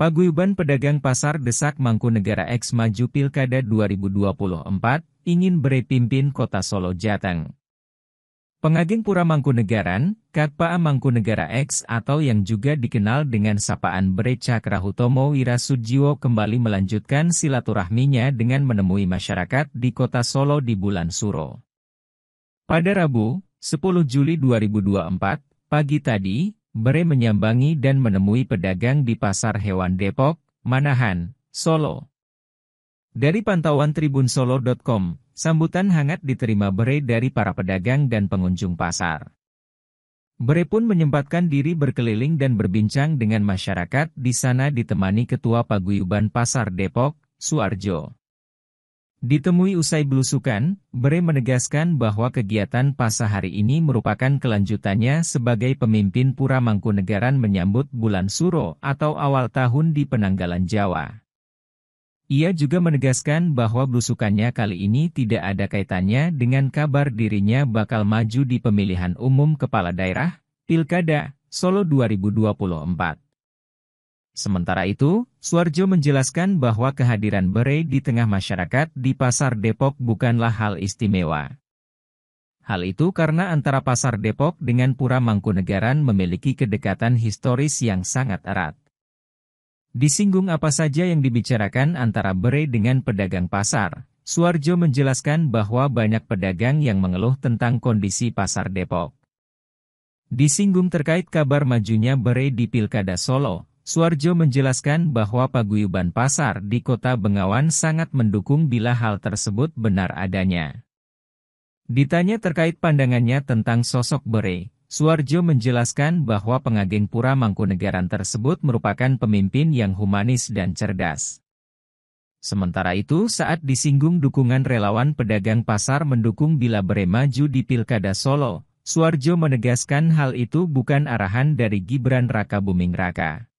Paguyuban pedagang pasar desak Mangku Negara X maju Pilkada 2024, ingin beri pimpin kota Solo Jateng. Pengaging Pura Mangku Mangkunegaran, Katpa Mangkunegara X atau yang juga dikenal dengan sapaan Bre Cakrahutomo Wirasudjiwo kembali melanjutkan silaturahminya dengan menemui masyarakat di kota Solo di bulan Suro. Pada Rabu, 10 Juli 2024, pagi tadi, Bere menyambangi dan menemui pedagang di pasar hewan Depok, Manahan, Solo. Dari pantauan tribunsolo.com, sambutan hangat diterima Bere dari para pedagang dan pengunjung pasar. Bere pun menyempatkan diri berkeliling dan berbincang dengan masyarakat di sana ditemani Ketua Paguyuban Pasar Depok, Suarjo. Ditemui usai belusukan, Bre menegaskan bahwa kegiatan pasar hari ini merupakan kelanjutannya sebagai pemimpin Pura Mangkunegaran menyambut bulan Suro atau awal tahun di penanggalan Jawa. Ia juga menegaskan bahwa belusukannya kali ini tidak ada kaitannya dengan kabar dirinya bakal maju di pemilihan umum kepala daerah, Pilkada, Solo 2024. Sementara itu, Suarjo menjelaskan bahwa kehadiran Bere di tengah masyarakat di Pasar Depok bukanlah hal istimewa. Hal itu karena antara Pasar Depok dengan Pura Mangkunegaran memiliki kedekatan historis yang sangat erat. Disinggung apa saja yang dibicarakan antara Bere dengan pedagang pasar, Suarjo menjelaskan bahwa banyak pedagang yang mengeluh tentang kondisi Pasar Depok. Disinggung terkait kabar majunya Bere di Pilkada Solo, Suarjo menjelaskan bahwa paguyuban pasar di kota Bengawan sangat mendukung bila hal tersebut benar adanya. Ditanya terkait pandangannya tentang sosok Bere, Suarjo menjelaskan bahwa pengageng Pura Mangkunegaran tersebut merupakan pemimpin yang humanis dan cerdas. Sementara itu saat disinggung dukungan relawan pedagang pasar mendukung bila maju di Pilkada Solo, Suarjo menegaskan hal itu bukan arahan dari Gibran Raka Buming Raka.